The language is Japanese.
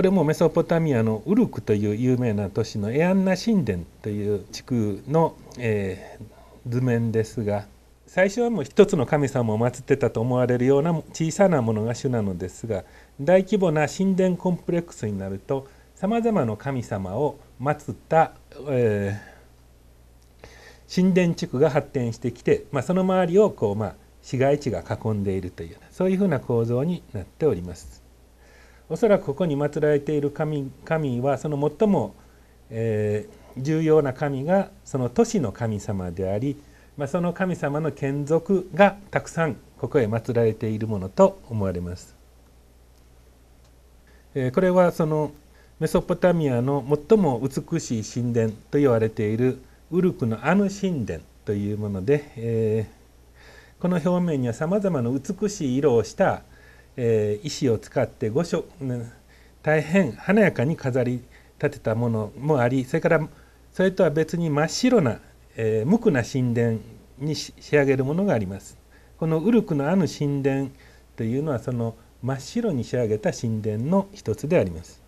これもメソポタミアのウルクという有名な都市のエアンナ神殿という地区の、えー、図面ですが最初はもう一つの神様を祀ってたと思われるような小さなものが主なのですが大規模な神殿コンプレックスになるとさまざまな神様を祀った、えー、神殿地区が発展してきて、まあ、その周りをこう、まあ、市街地が囲んでいるというそういうふうな構造になっております。おそらくここに祀られている神神はその最も、えー、重要な神がその都市の神様であり、まあ、その神様の眷属がたくさんここへ祀られているものと思われます。えー、これはそのメソポタミアの最も美しい神殿と言われているウルクのアヌ神殿というもので、えー、この表面にはさまざまな美しい色をしたえー、石を使って御所大変華やかに飾り立てたものもありそれからそれとは別に真っ白な、えー、無垢な神殿に仕上げるものがあります。このウルクのあぬ神殿というのはその真っ白に仕上げた神殿の一つであります。